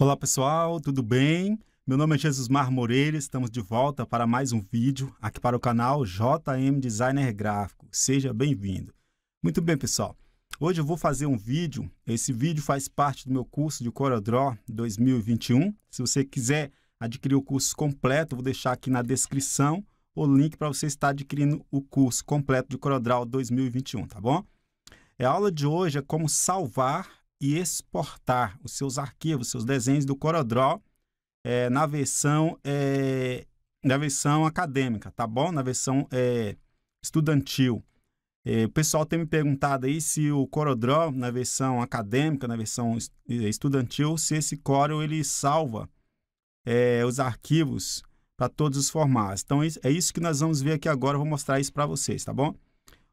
Olá pessoal, tudo bem? Meu nome é Jesus Mar Moreira, estamos de volta para mais um vídeo aqui para o canal JM Designer Gráfico. Seja bem-vindo. Muito bem, pessoal. Hoje eu vou fazer um vídeo. Esse vídeo faz parte do meu curso de CorelDRAW 2021. Se você quiser adquirir o curso completo, vou deixar aqui na descrição o link para você estar adquirindo o curso completo de CorelDRAW 2021, tá bom? É, a aula de hoje é como salvar e exportar os seus arquivos, seus desenhos do CorelDRAW é, na versão é, na versão acadêmica, tá bom? Na versão é, estudantil. É, o pessoal tem me perguntado aí se o CorelDRAW na versão acadêmica, na versão é, estudantil, se esse Corel ele salva é, os arquivos para todos os formatos. Então é isso que nós vamos ver aqui agora. Eu vou mostrar isso para vocês, tá bom?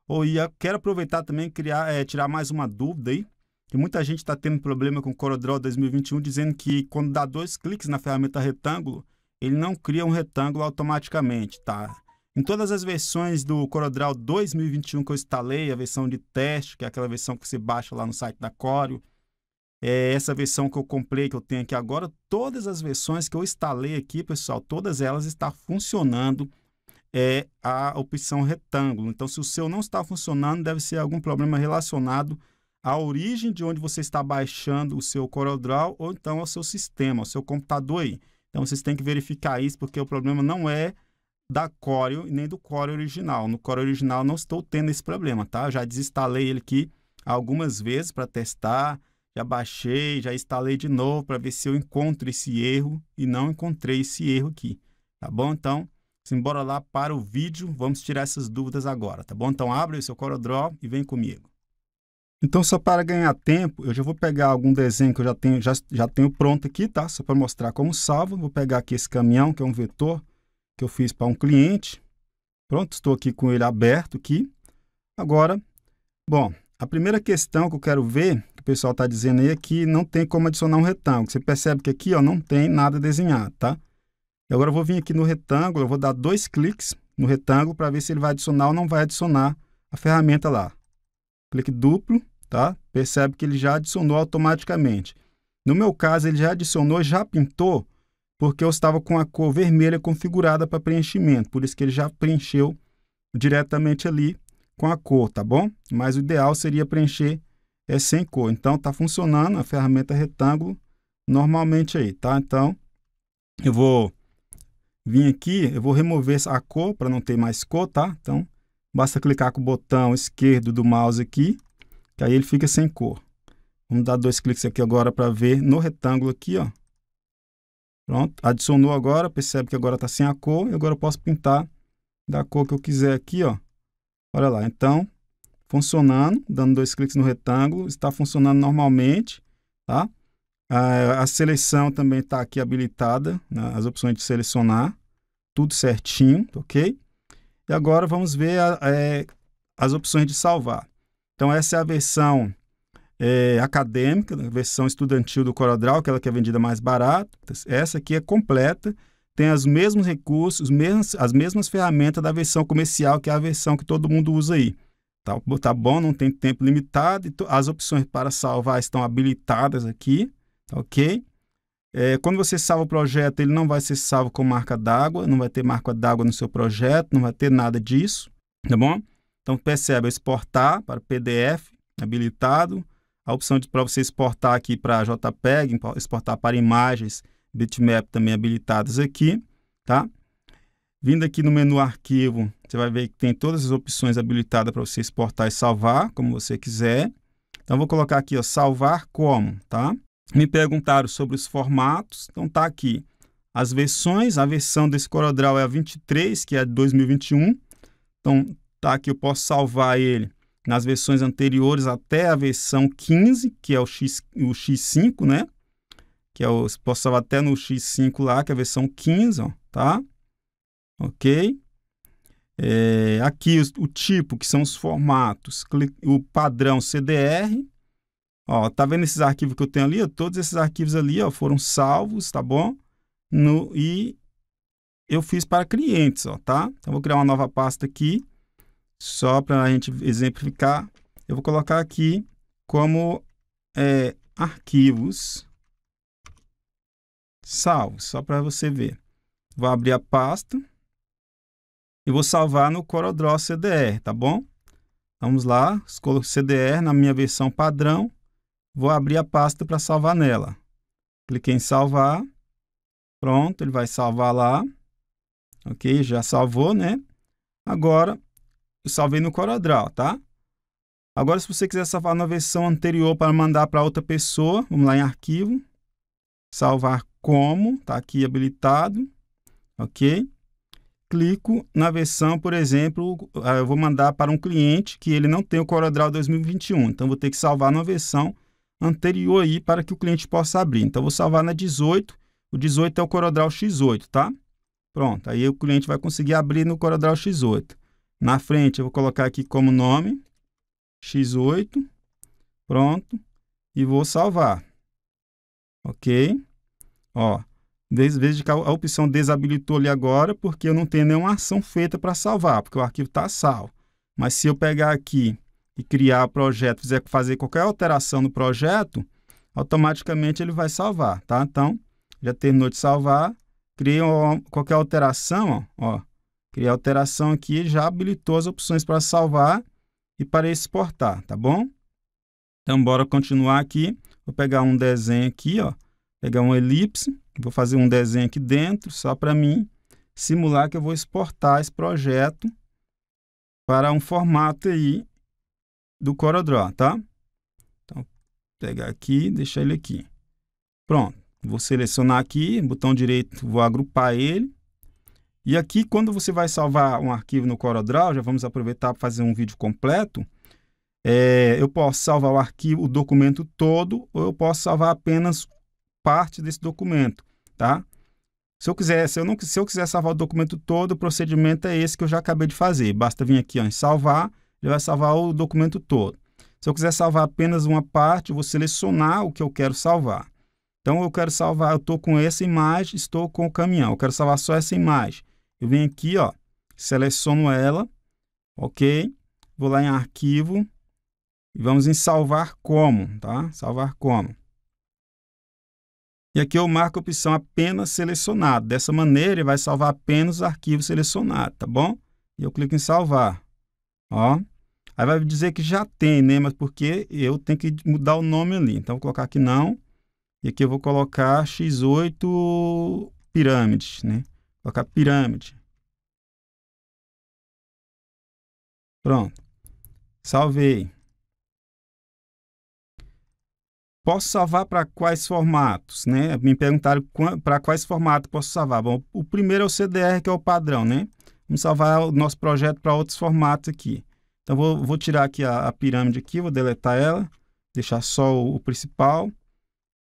Oh, e quero aproveitar também criar tirar mais uma dúvida aí que muita gente está tendo problema com o CorelDRAW 2021, dizendo que quando dá dois cliques na ferramenta retângulo, ele não cria um retângulo automaticamente, tá? Em todas as versões do CorelDRAW 2021 que eu instalei, a versão de teste, que é aquela versão que você baixa lá no site da Corel, é essa versão que eu comprei, que eu tenho aqui agora, todas as versões que eu instalei aqui, pessoal, todas elas estão funcionando é a opção retângulo. Então, se o seu não está funcionando, deve ser algum problema relacionado a origem de onde você está baixando o seu CorelDRAW ou então ao seu sistema, ao seu computador aí. Então vocês têm que verificar isso porque o problema não é da Corel e nem do Corel original. No Corel original não estou tendo esse problema, tá? Eu já desinstalei ele aqui algumas vezes para testar, já baixei, já instalei de novo para ver se eu encontro esse erro e não encontrei esse erro aqui, tá bom? Então, simbora lá para o vídeo, vamos tirar essas dúvidas agora, tá bom? Então abre o seu CorelDRAW e vem comigo. Então, só para ganhar tempo, eu já vou pegar algum desenho que eu já tenho, já, já tenho pronto aqui, tá? Só para mostrar como salvo. Vou pegar aqui esse caminhão, que é um vetor que eu fiz para um cliente. Pronto, estou aqui com ele aberto aqui. Agora, bom, a primeira questão que eu quero ver, que o pessoal está dizendo aí, é que não tem como adicionar um retângulo. Você percebe que aqui ó, não tem nada desenhado, tá? E agora eu vou vir aqui no retângulo, eu vou dar dois cliques no retângulo para ver se ele vai adicionar ou não vai adicionar a ferramenta lá. Clique duplo, tá? Percebe que ele já adicionou automaticamente. No meu caso, ele já adicionou, já pintou, porque eu estava com a cor vermelha configurada para preenchimento, por isso que ele já preencheu diretamente ali com a cor, tá bom? Mas o ideal seria preencher é sem cor. Então, está funcionando a ferramenta é retângulo normalmente aí, tá? Então, eu vou vir aqui, eu vou remover a cor para não ter mais cor, tá? Então, basta clicar com o botão esquerdo do mouse aqui que aí ele fica sem cor. Vamos dar dois cliques aqui agora para ver no retângulo aqui, ó. Pronto, adicionou agora, percebe que agora está sem a cor, e agora eu posso pintar da cor que eu quiser aqui, ó. Olha lá, então, funcionando, dando dois cliques no retângulo, está funcionando normalmente, tá? A, a seleção também está aqui habilitada, né? as opções de selecionar, tudo certinho, ok? E agora vamos ver a, a, é, as opções de salvar. Então, essa é a versão é, acadêmica, a né, versão estudantil do CorelDRAW, aquela que é vendida mais barato. Essa aqui é completa, tem os mesmos recursos, mesmos, as mesmas ferramentas da versão comercial, que é a versão que todo mundo usa aí. Tá, tá bom, não tem tempo limitado, as opções para salvar estão habilitadas aqui, tá ok? É, quando você salva o projeto, ele não vai ser salvo com marca d'água, não vai ter marca d'água no seu projeto, não vai ter nada disso, tá bom? Então, percebe, exportar para PDF, habilitado. A opção para você exportar aqui para JPEG, exportar para imagens, bitmap também habilitados aqui, tá? Vindo aqui no menu arquivo, você vai ver que tem todas as opções habilitadas para você exportar e salvar, como você quiser. Então, vou colocar aqui, ó, salvar como, tá? Me perguntaram sobre os formatos, então tá aqui. As versões, a versão desse CorelDRAW é a 23, que é de 2021. Então, tá? que eu posso salvar ele nas versões anteriores até a versão 15, que é o, X, o X5, né? Que é o, posso salvar até no X5 lá, que é a versão 15, ó, tá? Ok? É, aqui o, o, tipo, que são os formatos, o padrão CDR. Ó, tá vendo esses arquivos que eu tenho ali? Ó, todos esses arquivos ali ó, foram salvos, tá bom? No, e eu fiz para clientes, ó, tá? Então, vou criar uma nova pasta aqui só para a gente exemplificar, eu vou colocar aqui como é, arquivos salvos, só para você ver. Vou abrir a pasta e vou salvar no CorelDRAW CDR, tá bom? Vamos lá, escolho CDR na minha versão padrão, vou abrir a pasta para salvar nela. Cliquei em salvar, pronto, ele vai salvar lá. Ok, já salvou, né? Agora, eu salvei no CorelDRAW, tá? Agora, se você quiser salvar na versão anterior para mandar para outra pessoa, vamos lá em arquivo, salvar como, tá aqui habilitado, ok? Clico na versão, por exemplo, ah, eu vou mandar para um cliente que ele não tem o CorelDRAW 2021, então vou ter que salvar na versão anterior aí para que o cliente possa abrir. Então, vou salvar na 18, o 18 é o CorelDRAW X8, tá? Pronto, aí o cliente vai conseguir abrir no CorelDRAW X8. Na frente, eu vou colocar aqui como nome, x8, pronto, e vou salvar. Ok? Ó, veja que a opção desabilitou ali agora, porque eu não tenho nenhuma ação feita para salvar, porque o arquivo está salvo. Mas se eu pegar aqui e criar o projeto, fizer fazer qualquer alteração no projeto, automaticamente ele vai salvar, tá? Então, já terminou de salvar, cria qualquer alteração, ó, ó Criar alteração aqui, já habilitou as opções para salvar e para exportar, tá bom? Então, bora continuar aqui. Vou pegar um desenho aqui, ó. Pegar um elipse, vou fazer um desenho aqui dentro, só para mim simular que eu vou exportar esse projeto para um formato aí do CorelDRAW, tá? Então, vou pegar aqui, deixar ele aqui. Pronto. Vou selecionar aqui, botão direito, vou agrupar ele. E aqui, quando você vai salvar um arquivo no CorelDRAW, já vamos aproveitar para fazer um vídeo completo, é, eu posso salvar o arquivo, o documento todo, ou eu posso salvar apenas parte desse documento, tá? Se eu quiser, se eu, não, se eu quiser salvar o documento todo, o procedimento é esse que eu já acabei de fazer. Basta vir aqui ó, em salvar, ele vai salvar o documento todo. Se eu quiser salvar apenas uma parte, eu vou selecionar o que eu quero salvar. Então, eu quero salvar, eu estou com essa imagem, estou com o caminhão, eu quero salvar só essa imagem. Eu venho aqui, ó, seleciono ela, ok? Vou lá em arquivo e vamos em salvar como, tá? Salvar como. E aqui eu marco a opção apenas selecionado. Dessa maneira, ele vai salvar apenas o arquivos selecionados, tá bom? E eu clico em salvar, ó. Aí vai dizer que já tem, né? Mas porque eu tenho que mudar o nome ali. Então, vou colocar aqui não. E aqui eu vou colocar X8 pirâmide, né? Colocar pirâmide. Pronto. Salvei. Posso salvar para quais formatos, né? Me perguntaram para quais formatos posso salvar. Bom, o primeiro é o CDR, que é o padrão, né? Vamos salvar o nosso projeto para outros formatos aqui. Então, vou, vou tirar aqui a, a, pirâmide aqui, vou deletar ela, deixar só o, o principal.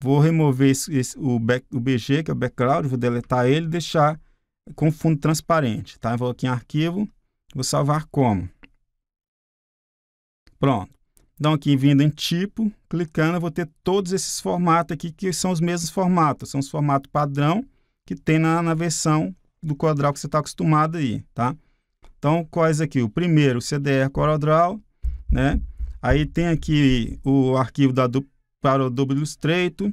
Vou remover esse, esse, o, back, o BG, que é o background, vou deletar ele deixar com fundo transparente, tá? Eu vou aqui em arquivo, vou salvar como. Pronto. Então, aqui vindo em tipo, clicando, eu vou ter todos esses formatos aqui, que são os mesmos formatos. São os formatos padrão que tem na, na versão do CorelDRAW que você está acostumado aí, tá? Então, quais aqui? O primeiro, CDR CorelDRAW, né? Aí tem aqui o arquivo da, do, para o Adobe Illustrator,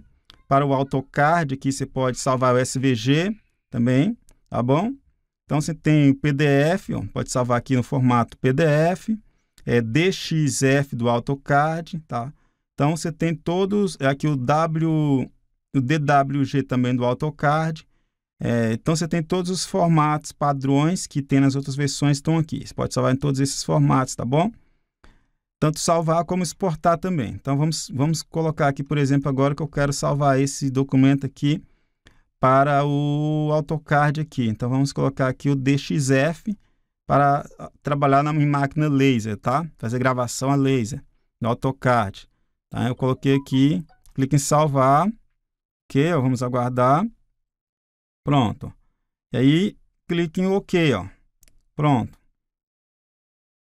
para o AutoCAD, aqui você pode salvar o SVG também tá bom? Então você tem o PDF, ó, pode salvar aqui no formato PDF, é DXF do AutoCAD, tá? Então você tem todos, é aqui o W, o DWG também do AutoCAD. É, então você tem todos os formatos padrões que tem nas outras versões estão aqui. Você pode salvar em todos esses formatos, tá bom? Tanto salvar como exportar também. Então vamos, vamos colocar aqui, por exemplo, agora que eu quero salvar esse documento aqui para o AutoCAD aqui. Então, vamos colocar aqui o DXF para ah, trabalhar na minha máquina laser, tá? Fazer gravação a laser no AutoCAD. Tá? Eu coloquei aqui, clique em salvar, ok? vamos aguardar. Pronto. E aí, clique em OK, ó. Pronto.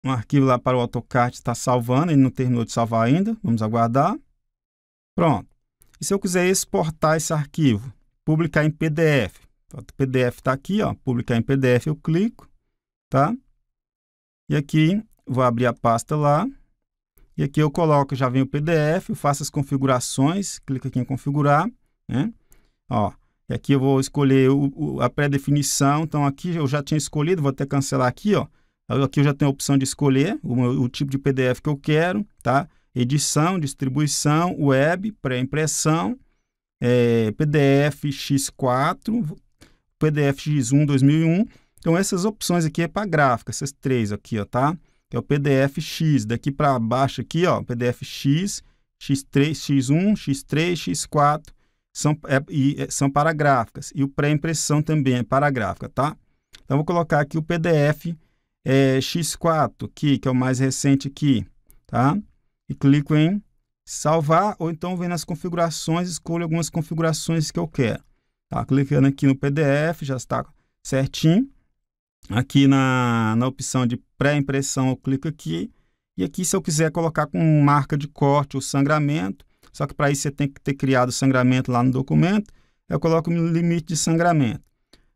Um arquivo lá para o AutoCAD está salvando, ele não terminou de salvar ainda. Vamos aguardar. Pronto. E se eu quiser exportar esse arquivo? publicar em PDF. O PDF está aqui, ó, publicar em PDF, eu clico, tá? E aqui vou abrir a pasta lá. E aqui eu coloco, já vem o PDF, eu faço as configurações, clico aqui em configurar, né? Ó, e aqui eu vou escolher o, o, a pré-definição, então aqui eu já tinha escolhido, vou até cancelar aqui, ó. Aqui eu já tenho a opção de escolher o, o tipo de PDF que eu quero, tá? Edição, distribuição, web, pré-impressão, é, PDF X4, PDF X1 2001. Então, essas opções aqui é para gráfica, essas três aqui, ó, tá? É o PDF X, daqui para baixo aqui, ó, PDF X, X3, X1, X3, X4, são, é, e, é, são para gráficas. E o pré-impressão também é para gráfica, tá? Então, vou colocar aqui o PDF é, X4 aqui, que é o mais recente aqui, tá? E clico em salvar, ou então vem nas configurações, escolho algumas configurações que eu quero. Tá? Clicando aqui no PDF, já está certinho. Aqui na, na opção de pré-impressão, eu clico aqui. E aqui, se eu quiser colocar com marca de corte ou sangramento, só que para isso você tem que ter criado sangramento lá no documento, eu coloco o limite de sangramento.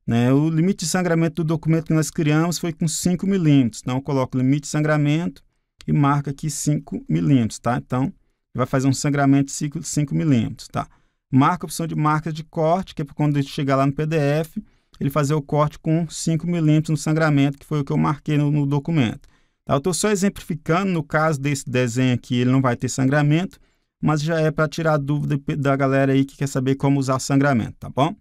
Né? O limite de sangramento do documento que nós criamos foi com 5 milímetros. Então, eu coloco limite de sangramento e marca aqui 5 milímetros, tá? Então, vai fazer um sangramento de 5, milímetros, tá? Marca a opção de marca de corte, que é quando ele chegar lá no PDF, ele fazer o corte com 5 milímetros no sangramento, que foi o que eu marquei no, no documento. Tá? Eu estou só exemplificando, no caso desse desenho aqui, ele não vai ter sangramento, mas já é para tirar a dúvida da galera aí que quer saber como usar sangramento, tá bom?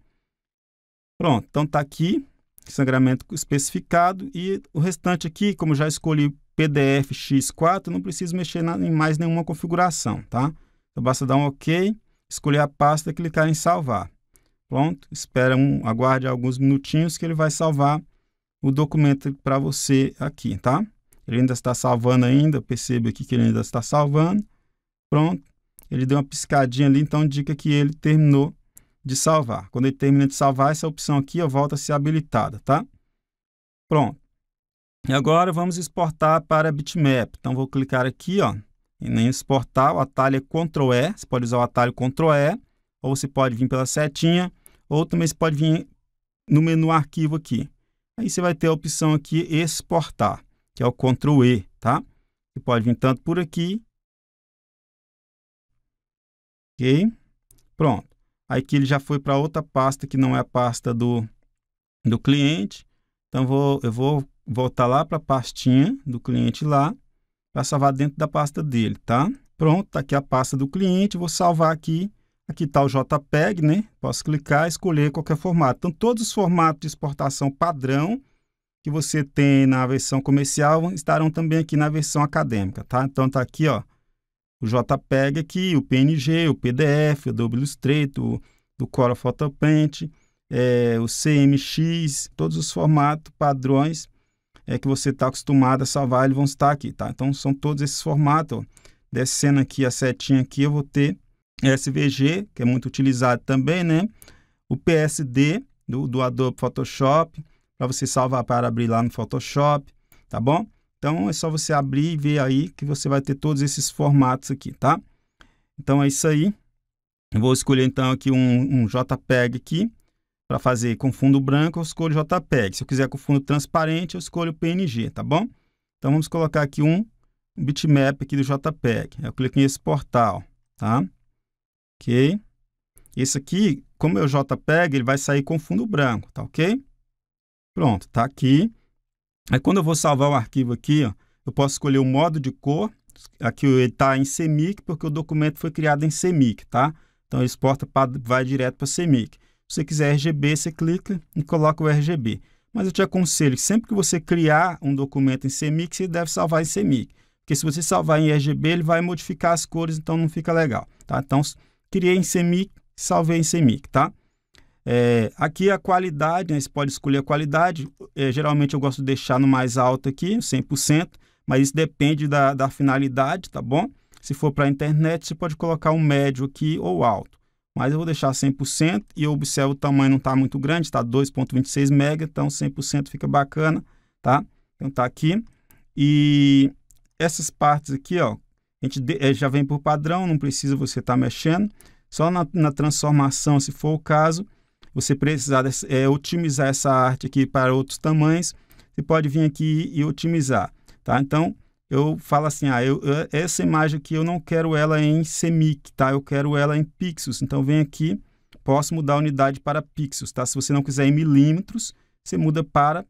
Pronto, então tá aqui, sangramento especificado e o restante aqui, como já escolhi PDFx4, não preciso mexer em mais nenhuma configuração, tá? Então, basta dar um OK, escolher a pasta e clicar em salvar. Pronto, espera um, aguarde alguns minutinhos que ele vai salvar o documento para você aqui, tá? Ele ainda está salvando ainda, perceba aqui que ele ainda está salvando. Pronto, ele deu uma piscadinha ali, então indica que ele terminou de salvar. Quando ele termina de salvar, essa opção aqui ó, volta a ser habilitada, tá? Pronto. E agora vamos exportar para bitmap. Então vou clicar aqui ó, em exportar, o atalho é Ctrl E, você pode usar o atalho Ctrl E, ou você pode vir pela setinha, ou também você pode vir no menu arquivo aqui. Aí você vai ter a opção aqui exportar, que é o Ctrl E, tá? Você pode vir tanto por aqui. OK? Pronto. Aí que ele já foi para outra pasta que não é a pasta do do cliente. Então vou eu vou voltar lá para a pastinha do cliente lá, para salvar dentro da pasta dele, tá? Pronto, está aqui a pasta do cliente, vou salvar aqui. Aqui está o JPEG, né? Posso clicar, escolher qualquer formato. Então, todos os formatos de exportação padrão que você tem na versão comercial estarão também aqui na versão acadêmica, tá? Então, está aqui, ó, o JPEG aqui, o PNG, o PDF, o WStrate, o do Cora Photo Paint, é, o CMX, todos os formatos, padrões é, que você está acostumado a salvar, eles vão estar aqui, tá? Então, são todos esses formatos. Ó. Descendo aqui a setinha aqui, eu vou ter SVG, que é muito utilizado também, né? O PSD, do, do Adobe Photoshop, para você salvar para abrir lá no Photoshop, tá bom? Então, é só você abrir e ver aí que você vai ter todos esses formatos aqui, tá? Então, é isso aí. Eu vou escolher, então, aqui um, um JPEG aqui. Para fazer com fundo branco, eu escolho JPEG. Se eu quiser com fundo transparente, eu escolho PNG, tá bom? Então, vamos colocar aqui um bitmap aqui do JPEG. Eu clico em exportar, tá? Ok? Esse aqui, como é o JPEG, ele vai sair com fundo branco, tá ok? Pronto, tá aqui. Aí, quando eu vou salvar o arquivo aqui, ó, eu posso escolher o modo de cor. Aqui ele está em CMYK, porque o documento foi criado em CMYK, tá? Então, exporta, pra, vai direto para CMYK você quiser RGB, você clica e coloca o RGB. Mas eu te aconselho que sempre que você criar um documento em CMYK, você deve salvar em CMYK. Porque se você salvar em RGB, ele vai modificar as cores, então não fica legal. Tá? Então, criei em CMYK, salvei em CMYK, tá? É, aqui a qualidade, né, você pode escolher a qualidade. É, geralmente eu gosto de deixar no mais alto aqui, 100%, mas isso depende da, da finalidade, tá bom? Se for para a internet, você pode colocar um médio aqui ou alto mas eu vou deixar 100% e eu observo o tamanho não está muito grande, está 2.26 MB, então 100% fica bacana, tá? Então tá aqui. E essas partes aqui, ó, a gente eh, já vem por padrão, não precisa você estar tá mexendo. Só na, na, transformação, se for o caso, você precisar é, otimizar essa arte aqui para outros tamanhos, você pode vir aqui e otimizar, tá? Então, eu falo assim, ah, eu, essa imagem aqui eu não quero ela em CMYK, tá? Eu quero ela em pixels. Então, vem aqui, posso mudar a unidade para pixels, tá? Se você não quiser em milímetros, você muda para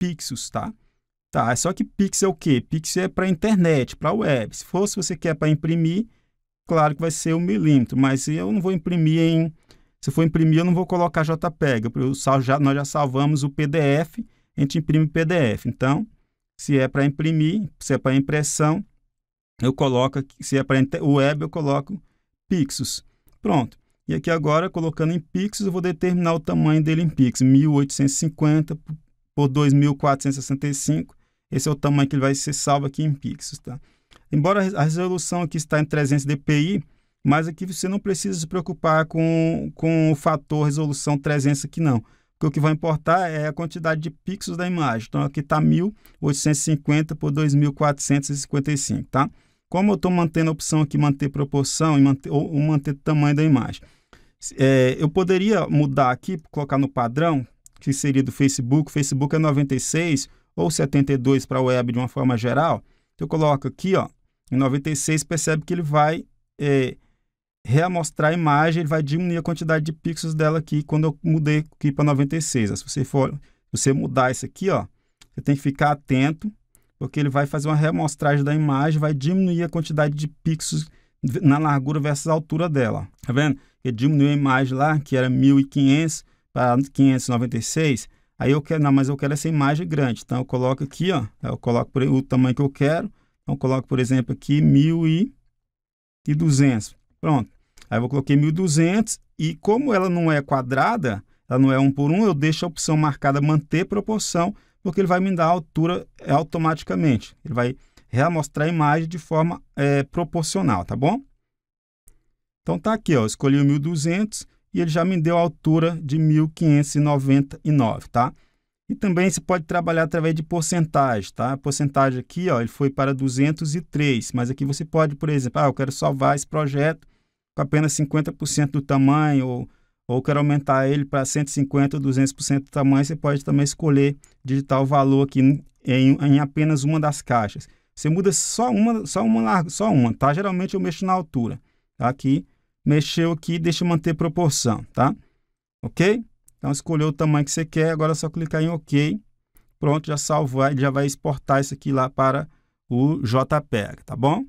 pixels, tá? Tá, é só que pixel é o quê? Pixel é para internet, para web. Se fosse você quer para imprimir, claro que vai ser o um milímetro, mas eu não vou imprimir em... Se for imprimir, eu não vou colocar JPEG, eu, já, nós já salvamos o PDF, a gente imprime o PDF. Então, se é para imprimir, se é para impressão, eu coloco, se é para o web, eu coloco pixels. Pronto. E aqui agora, colocando em pixels, eu vou determinar o tamanho dele em pixels, 1850 por 2465. Esse é o tamanho que ele vai ser salvo aqui em pixels, tá? Embora a resolução aqui está em 300 dpi, mas aqui você não precisa se preocupar com, com o fator resolução 300 aqui não porque o que vai importar é a quantidade de pixels da imagem. Então, aqui está 1850 por 2455, tá? Como eu estou mantendo a opção aqui manter proporção e manter, ou, ou manter tamanho da imagem, é, eu poderia mudar aqui, colocar no padrão, que seria do Facebook, Facebook é 96 ou 72 para a web de uma forma geral, eu coloco aqui, ó, em 96, percebe que ele vai é, reamostrar a imagem, ele vai diminuir a quantidade de pixels dela aqui quando eu mudei aqui para 96. Se você for, você mudar isso aqui, ó, você tem que ficar atento, porque ele vai fazer uma reamostragem da imagem, vai diminuir a quantidade de pixels na largura versus altura dela. Tá vendo? Ele diminuiu a imagem lá, que era 1500 para 596. Aí eu quero, não, mas eu quero essa imagem grande. Então eu coloco aqui, ó, eu coloco por, o tamanho que eu quero. Então eu coloco, por exemplo, aqui 1200. Pronto. Aí eu coloquei 1200 e como ela não é quadrada, ela não é um por um, eu deixo a opção marcada manter proporção, porque ele vai me dar a altura é, automaticamente. Ele vai reamostrar a imagem de forma é, proporcional, tá bom? Então tá aqui, ó, escolhi o 1200 e ele já me deu a altura de 1599, tá? E também se pode trabalhar através de porcentagem, tá? A porcentagem aqui, ó, ele foi para 203, mas aqui você pode, por exemplo, ah, eu quero salvar esse projeto com apenas 50% do tamanho, ou, ou quero aumentar ele para 150% ou 200% do tamanho, você pode também escolher digitar o valor aqui em, em apenas uma das caixas. Você muda só uma, só uma larga, só uma, tá? Geralmente eu mexo na altura. Tá? Aqui, mexeu aqui, deixa eu manter proporção, tá? Ok? Então escolheu o tamanho que você quer, agora é só clicar em OK. Pronto, já salvou, já vai exportar isso aqui lá para o JPEG, tá bom?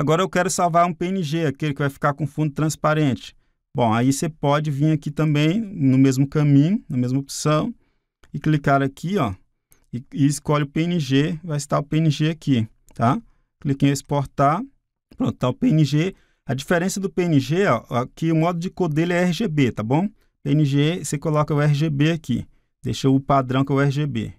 Agora eu quero salvar um PNG, aquele que vai ficar com fundo transparente. Bom, aí você pode vir aqui também no mesmo caminho, na mesma opção, e clicar aqui, ó, e, e escolhe o PNG, vai estar o PNG aqui, tá? Clique em exportar, pronto, tá o PNG. A diferença do PNG, ó, aqui o modo de cor dele é RGB, tá bom? PNG, você coloca o RGB aqui, deixa o padrão que é o RGB.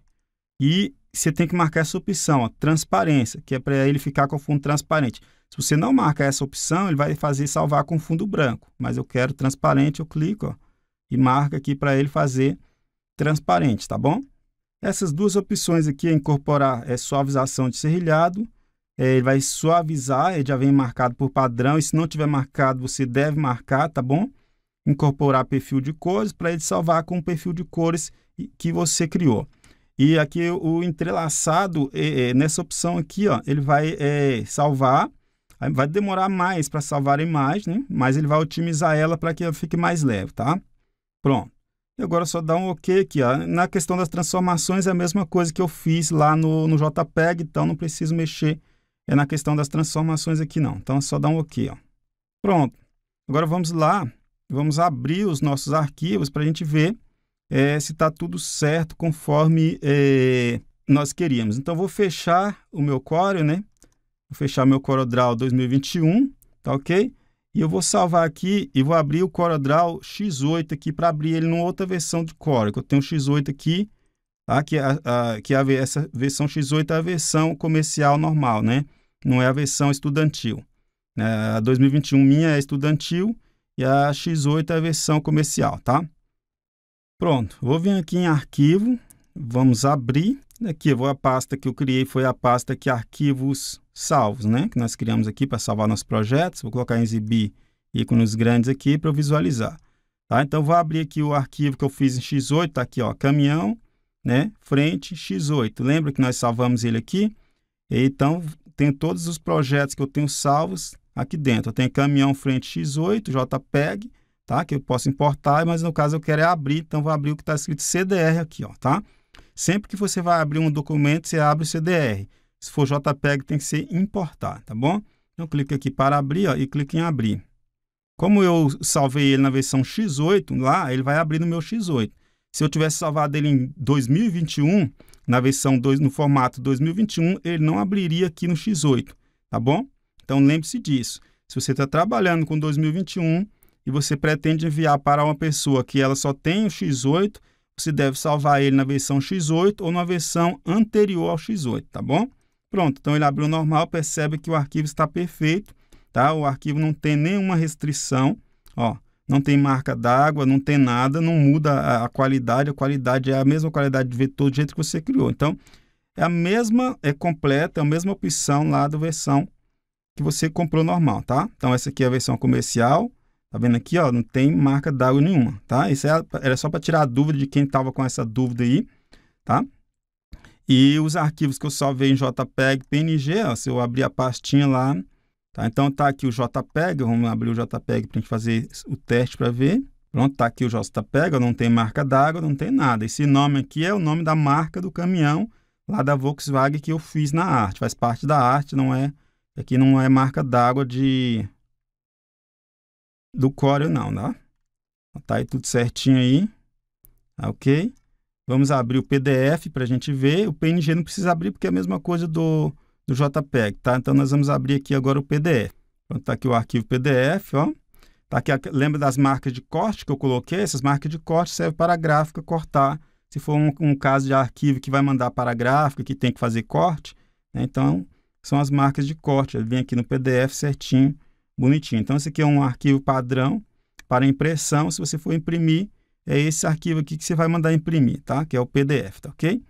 E você tem que marcar essa opção, ó, transparência, que é para ele ficar com fundo transparente. Se você não marcar essa opção, ele vai fazer salvar com fundo branco. Mas eu quero transparente, eu clico ó, e marca aqui para ele fazer transparente, tá bom? Essas duas opções aqui é incorporar é, suavização de serrilhado. É, ele vai suavizar, ele já vem marcado por padrão. E se não tiver marcado, você deve marcar, tá bom? Incorporar perfil de cores para ele salvar com o perfil de cores que você criou. E aqui o entrelaçado, é, é nessa opção aqui, ó, ele vai é, salvar vai demorar mais para salvar a imagem, né? mas ele vai otimizar ela para que ela fique mais leve, tá? Pronto. E agora só dá um OK aqui. Ó. Na questão das transformações é a mesma coisa que eu fiz lá no, no JPEG, então não preciso mexer é na questão das transformações aqui não. Então é só dá um OK. Ó. Pronto. Agora vamos lá, vamos abrir os nossos arquivos para a gente ver é, se está tudo certo conforme é, nós queríamos. Então vou fechar o meu Corel, né? Vou fechar meu CorelDRAW 2021, tá ok? E eu vou salvar aqui e vou abrir o CorelDRAW X8 aqui para abrir ele numa outra versão de Corel. Que eu tenho o X8 aqui, tá? Que, é a, a, que é a, essa versão X8 é a versão comercial normal, né? Não é a versão estudantil. É, a 2021 minha é estudantil e a X8 é a versão comercial, tá? Pronto, vou vir aqui em arquivo, vamos abrir. Daqui eu vou a pasta que eu criei, foi a pasta que arquivos salvos, né? Que nós criamos aqui para salvar nossos projetos. Vou colocar em exibir ícones grandes aqui para eu visualizar. Tá? Então, vou abrir aqui o arquivo que eu fiz em X8, está aqui, ó, caminhão, né? frente X8. Lembra que nós salvamos ele aqui? Então, tem todos os projetos que eu tenho salvos aqui dentro. Eu tenho caminhão frente X8, JPEG, tá? que eu posso importar, mas no caso eu quero é abrir, então vou abrir o que está escrito CDR aqui, ó, tá? Sempre que você vai abrir um documento, você abre o CDR. Se for JPEG, tem que ser importar, tá bom? Então, clica aqui para abrir ó, e clica em abrir. Como eu salvei ele na versão X8, lá, ele vai abrir no meu X8. Se eu tivesse salvado ele em 2021, na versão 2, no formato 2021, ele não abriria aqui no X8, tá bom? Então, lembre-se disso. Se você está trabalhando com 2021 e você pretende enviar para uma pessoa que ela só tem o X8, você deve salvar ele na versão X8 ou na versão anterior ao X8, tá bom? Pronto, então ele abriu normal, percebe que o arquivo está perfeito, tá? O arquivo não tem nenhuma restrição, ó, não tem marca d'água, não tem nada, não muda a, a, qualidade, a qualidade é a mesma qualidade de vetor do jeito que você criou. Então, é a mesma, é completa, é a mesma opção lá da versão que você comprou normal, tá? Então, essa aqui é a versão comercial, Tá vendo aqui, ó, não tem marca d'água nenhuma, tá? Isso é, era só para tirar a dúvida de quem estava com essa dúvida aí, tá? E os arquivos que eu salvei em JPEG, PNG, ó, se eu abrir a pastinha lá, tá? Então tá aqui o JPEG, vamos abrir o JPEG para a gente fazer o teste para ver. Pronto, tá aqui o JPEG, não tem marca d'água, não tem nada. Esse nome aqui é o nome da marca do caminhão lá da Volkswagen que eu fiz na arte, faz parte da arte, não é... Aqui não é marca d'água de do Corel não, tá? Tá aí tudo certinho aí, tá ok? Vamos abrir o PDF para a gente ver. O PNG não precisa abrir porque é a mesma coisa do, do JPEG, tá? Então, nós vamos abrir aqui agora o PDF. Então tá aqui o arquivo PDF, ó. Tá aqui, a, lembra das marcas de corte que eu coloquei? Essas marcas de corte servem para a gráfica cortar. Se for um, um caso de arquivo que vai mandar para a gráfica, que tem que fazer corte, né? então são as marcas de corte. Ele vem aqui no PDF certinho bonitinho. Então, esse aqui é um arquivo padrão para impressão. Se você for imprimir, é esse arquivo aqui que você vai mandar imprimir, tá? Que é o PDF, tá ok?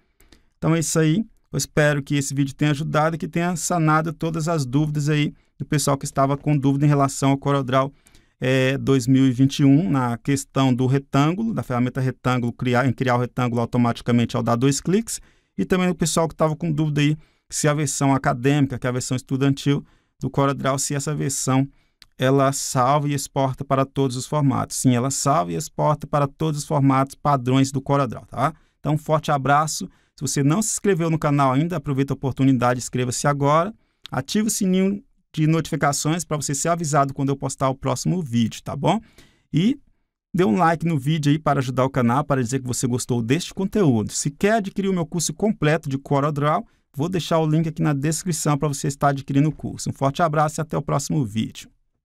Então, é isso aí. Eu espero que esse vídeo tenha ajudado e que tenha sanado todas as dúvidas aí do pessoal que estava com dúvida em relação ao CorelDRAW é, 2021 na questão do retângulo, da ferramenta retângulo, criar, em criar o retângulo automaticamente ao dar dois cliques, e também o pessoal que estava com dúvida aí se a versão acadêmica, que é a versão estudantil, do CorelDRAW se essa versão ela salva e exporta para todos os formatos. Sim, ela salva e exporta para todos os formatos padrões do CorelDRAW, tá? Então, um forte abraço. Se você não se inscreveu no canal ainda, aproveita a oportunidade, inscreva-se agora. Ative o sininho de notificações para você ser avisado quando eu postar o próximo vídeo, tá bom? E dê um like no vídeo aí para ajudar o canal, para dizer que você gostou deste conteúdo. Se quer adquirir o meu curso completo de CorelDRAW, Vou deixar o link aqui na descrição para você estar adquirindo o curso. Um forte abraço e até o próximo vídeo.